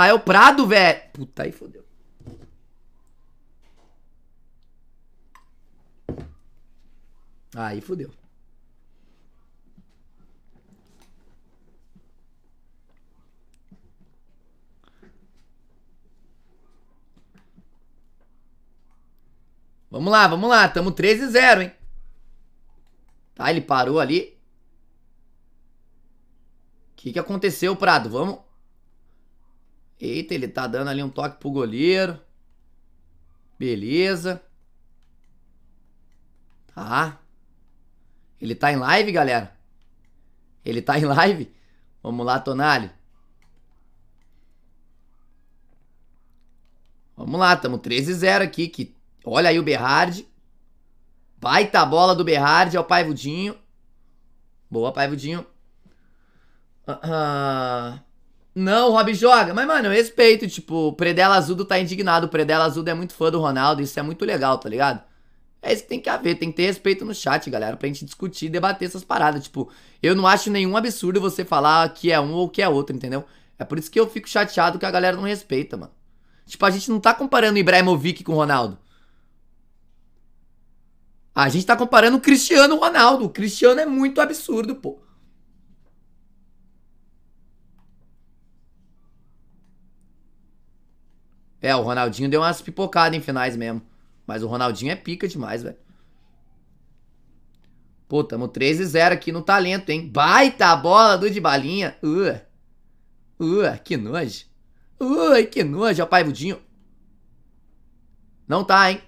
Ah, é o Prado, velho. Puta, aí fodeu. Aí fodeu. Vamos lá, vamos lá. Tamo 13 e 0, hein? Tá, ele parou ali. O que, que aconteceu, Prado? Vamos... Eita, ele tá dando ali um toque pro goleiro. Beleza. Tá. Ele tá em live, galera. Ele tá em live. Vamos lá, Tonali. Vamos lá, tamo 13-0 aqui. Que... Olha aí o Berrard. Baita bola do Berrard é o Paivudinho. Boa, Paivudinho. Uh -huh. Não, o Rob joga. Mas, mano, eu respeito. Tipo, o Predela Azudo tá indignado. O Predela Azudo é muito fã do Ronaldo. Isso é muito legal, tá ligado? É isso que tem que haver. Tem que ter respeito no chat, galera. Pra gente discutir e debater essas paradas. Tipo, eu não acho nenhum absurdo você falar que é um ou que é outro, entendeu? É por isso que eu fico chateado que a galera não respeita, mano. Tipo, a gente não tá comparando o Ibrahimovic com o Ronaldo. A gente tá comparando o Cristiano Ronaldo. O Cristiano é muito absurdo, pô. É, o Ronaldinho deu umas pipocadas em finais mesmo. Mas o Ronaldinho é pica demais, velho. Pô, tamo 3 e 0 aqui no talento, hein? Baita bola do de balinha. Ué, ué, que nojo. Ué, que nojo, rapaz, pai Budinho. Não tá, hein?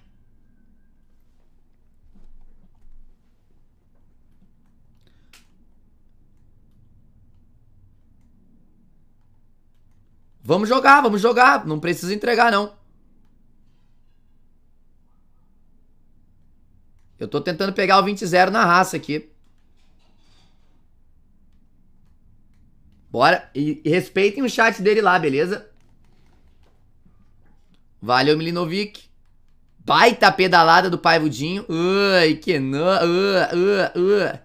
Vamos jogar, vamos jogar. Não precisa entregar, não. Eu tô tentando pegar o 20-0 na raça aqui. Bora. E, e respeitem o chat dele lá, beleza? Valeu, Milinovic. Baita pedalada do Paivudinho. Ui, que não. Ui, ui, ui.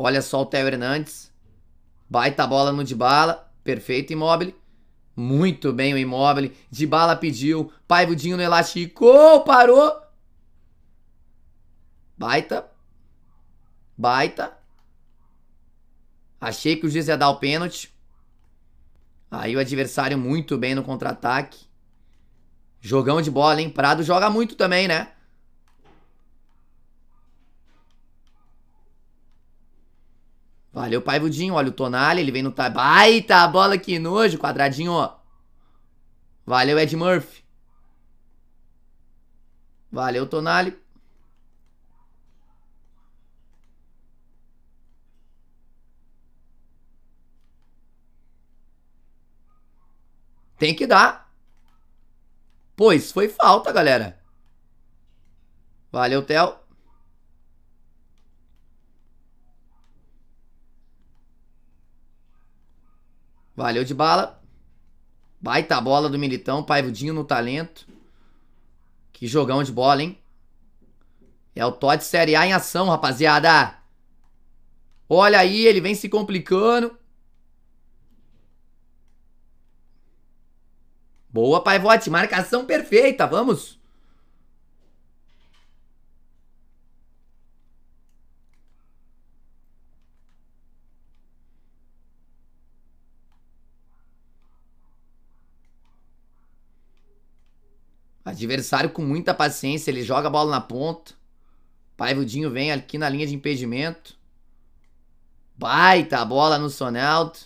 Olha só o Theo Hernandes. Baita bola no Dibala. Perfeito imóvel. Muito bem o imóvel. Dibala pediu. Paivudinho no elasticou. Parou. Baita. Baita. Achei que o juiz ia dar o pênalti. Aí o adversário muito bem no contra-ataque. Jogão de bola, hein? Prado joga muito também, né? Valeu, Paivudinho. Olha o Tonali, ele vem no... Baita a bola, que nojo, quadradinho, ó. Valeu, Ed Murphy. Valeu, Tonali. Tem que dar. Pois foi falta, galera. Valeu, Theo. Valeu de bala. Baita bola do Militão, Paivudinho no talento. Que jogão de bola, hein? É o Todd Série A em ação, rapaziada. Olha aí, ele vem se complicando. Boa, Paivote. Marcação perfeita. Vamos. Adversário com muita paciência, ele joga a bola na ponta. Paivudinho vem aqui na linha de impedimento. Baita bola no Sonaldo.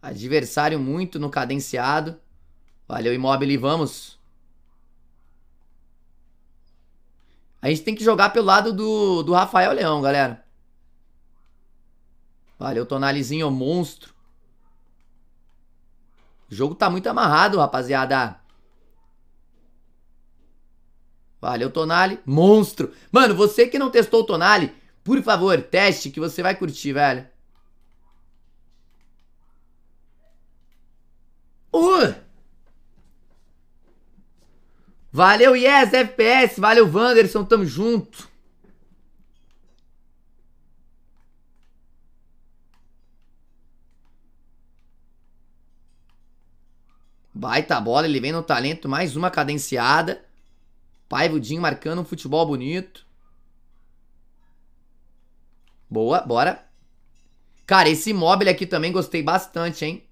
Adversário muito no cadenciado. Valeu, Imóvel, e vamos. A gente tem que jogar pelo lado do, do Rafael Leão, galera. Valeu, Tonalizinho, monstro. O jogo tá muito amarrado, rapaziada. Valeu, Tonali. Monstro. Mano, você que não testou o Tonali, por favor, teste que você vai curtir, velho. Uh! Valeu, Yes, FPS. Valeu, Wanderson. Tamo junto. Baita bola, ele vem no talento, mais uma cadenciada. Paivudinho marcando um futebol bonito. Boa, bora. Cara, esse imóvel aqui também gostei bastante, hein?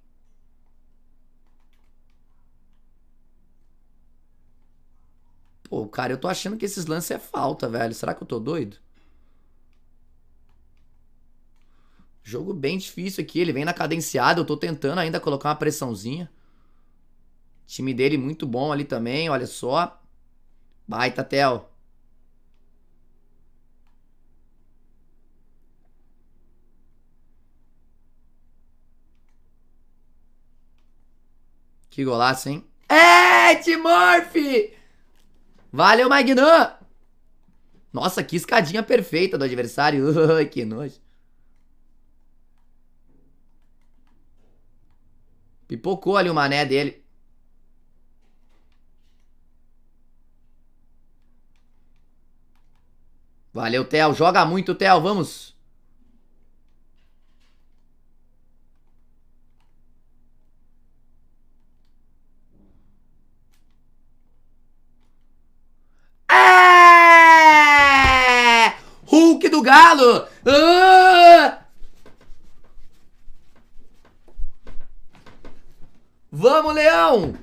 Pô, cara, eu tô achando que esses lances é falta, velho. Será que eu tô doido? Jogo bem difícil aqui. Ele vem na cadenciada. Eu tô tentando ainda colocar uma pressãozinha. Time dele muito bom ali também, olha só. Baita, Theo. Que golaço, hein? É, Timorph! Valeu, Magnan! Nossa, que escadinha perfeita do adversário. que nojo. Pipocou ali o mané dele. Valeu, Theo. Joga muito, Theo. Vamos. É! Hulk do Galo! Ah! Vamos, Leão!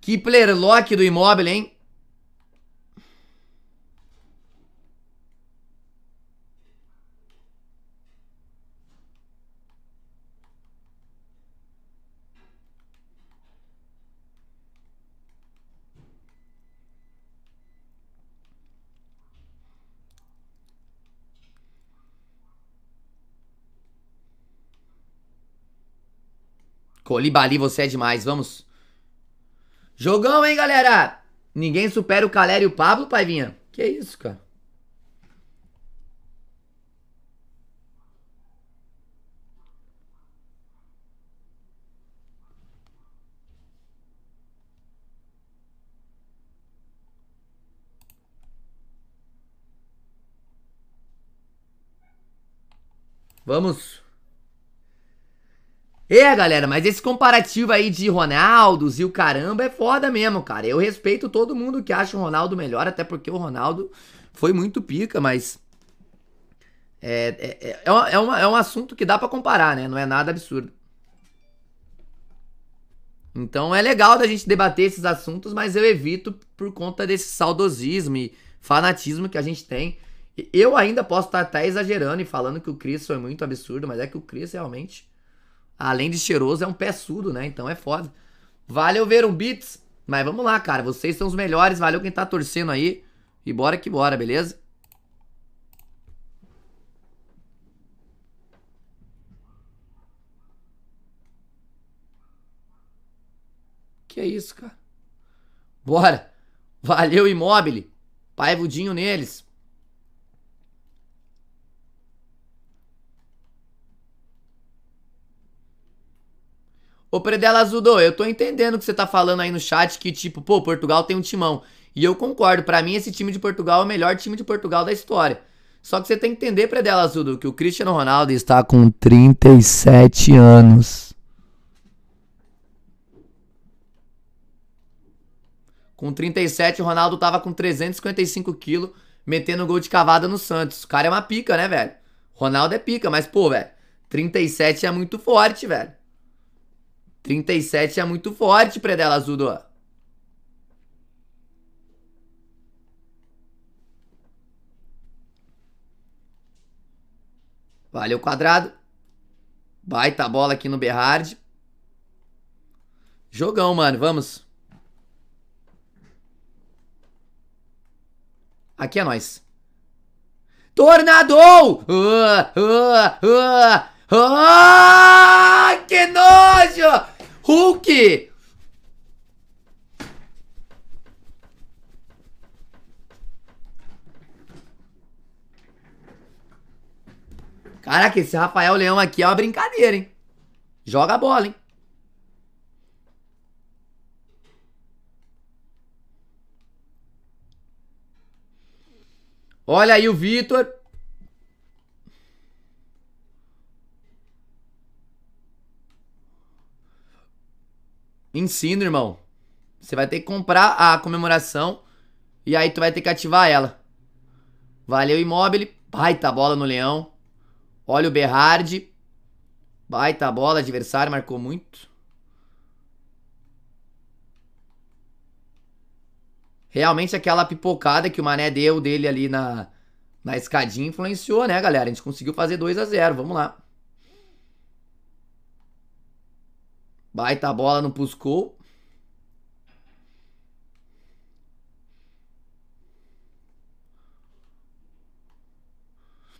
Que player lock do imóvel, hein? Colibali, você é demais, vamos. Jogão, hein, galera? Ninguém supera o Calério e o Pablo, Paivinha? Que isso, cara? Vamos. É, galera, mas esse comparativo aí de Ronaldos e o caramba é foda mesmo, cara. Eu respeito todo mundo que acha o Ronaldo melhor, até porque o Ronaldo foi muito pica, mas. É, é, é, é, uma, é, é um assunto que dá para comparar, né? Não é nada absurdo. Então é legal da gente debater esses assuntos, mas eu evito por conta desse saudosismo e fanatismo que a gente tem. Eu ainda posso estar até exagerando e falando que o Chris foi muito absurdo, mas é que o Chris realmente Além de cheiroso, é um pé sudo, né? Então é foda. Valeu, Verum Beats. Mas vamos lá, cara. Vocês são os melhores. Valeu quem tá torcendo aí. E bora que bora, beleza? Que é isso, cara? Bora. Valeu, Imóvel. Paivudinho neles. Ô Predela Azudô, eu tô entendendo o que você tá falando aí no chat, que tipo, pô, Portugal tem um timão. E eu concordo, para mim esse time de Portugal é o melhor time de Portugal da história. Só que você tem que entender, Predela Azudô, que o Cristiano Ronaldo está com 37 anos. Com 37, o Ronaldo tava com 355 quilos, metendo gol de cavada no Santos. O cara é uma pica, né, velho? Ronaldo é pica, mas, pô, velho, 37 é muito forte, velho. 37 é muito forte, Predela Azudo. Valeu, quadrado. Baita bola aqui no Berhard. Jogão, mano. Vamos. Aqui é nós. Tornado! Uh, uh, uh, uh! Caraca, esse Rafael Leão aqui é uma brincadeira, hein? Joga a bola, hein? Olha aí o Vitor. Ensino, irmão. Você vai ter que comprar a comemoração e aí tu vai ter que ativar ela. Valeu, imóvel. Baita bola no Leão. Olha o Berrard. Baita bola, adversário, marcou muito. Realmente aquela pipocada que o Mané deu dele ali na, na escadinha influenciou, né, galera? A gente conseguiu fazer 2 a 0 Vamos lá. Baita bola no Puscou.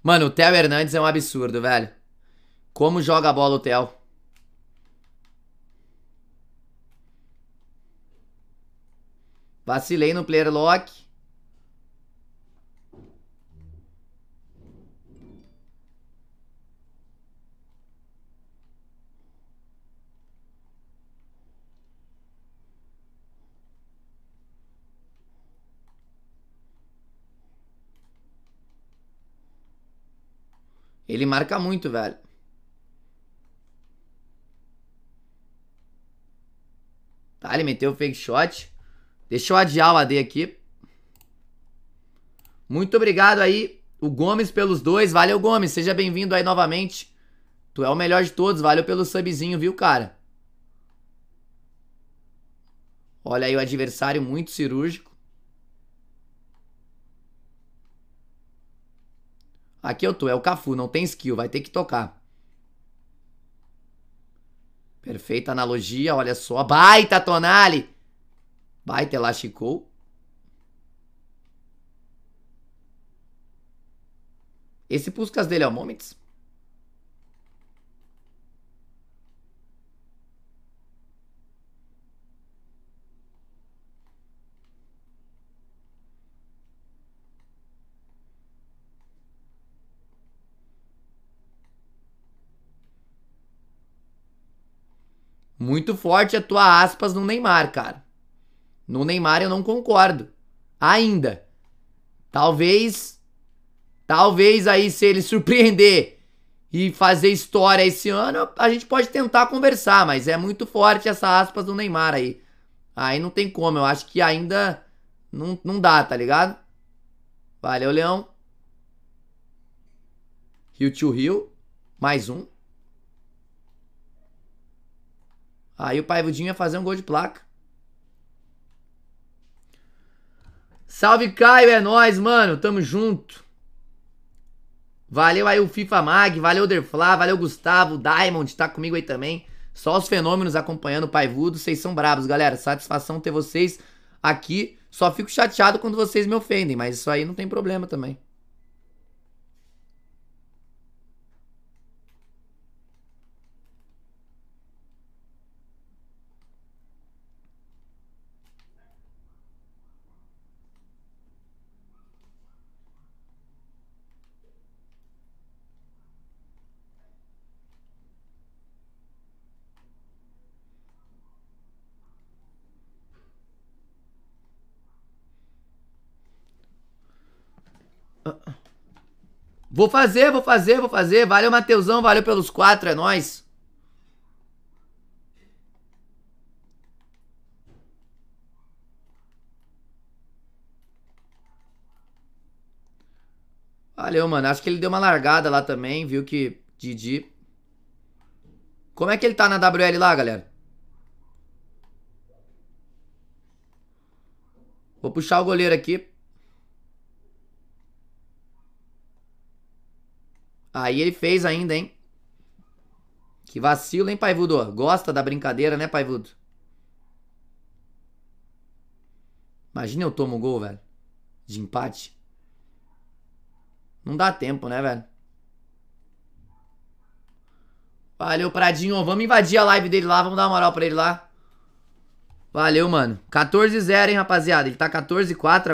Mano, o Theo Hernandes é um absurdo, velho. Como joga a bola o Theo. Vacilei no player lock. Ele marca muito, velho. Tá, ele meteu o fake shot. Deixa eu adiar o AD aqui. Muito obrigado aí, o Gomes, pelos dois. Valeu, Gomes. Seja bem-vindo aí novamente. Tu é o melhor de todos. Valeu pelo subzinho, viu, cara? Olha aí o adversário muito cirúrgico. Aqui eu tô, é o Cafu, não tem skill, vai ter que tocar. Perfeita analogia, olha só. Baita, Tonali! Baita, elasticou. Esse Puskas dele é o Moments? muito forte a tua aspas no Neymar, cara. No Neymar eu não concordo. Ainda. Talvez. Talvez aí, se ele surpreender e fazer história esse ano, a gente pode tentar conversar, mas é muito forte essa aspas do Neymar aí. Aí não tem como, eu acho que ainda não, não dá, tá ligado? Valeu, Leão. Rio to Rio, mais um. Aí o Paivudinho ia fazer um gol de placa. Salve Caio, é nóis, mano. Tamo junto. Valeu aí o FIFA Mag, valeu o Derfla, valeu Gustavo, Diamond tá comigo aí também. Só os fenômenos acompanhando o Paivudo, vocês são bravos, galera. Satisfação ter vocês aqui. Só fico chateado quando vocês me ofendem, mas isso aí não tem problema também. Vou fazer, vou fazer, vou fazer. Valeu, Mateusão, valeu pelos quatro, é nós. Valeu, mano. Acho que ele deu uma largada lá também, viu que Didi. Como é que ele tá na WL lá, galera? Vou puxar o goleiro aqui. Aí ele fez ainda, hein? Que vacilo, hein, Paivudo? Gosta da brincadeira, né, Paivudo? Imagina eu tomo um gol, velho. De empate. Não dá tempo, né, velho? Valeu, Pradinho. Vamos invadir a live dele lá. Vamos dar uma moral pra ele lá. Valeu, mano. 14-0, hein, rapaziada. Ele tá 14-4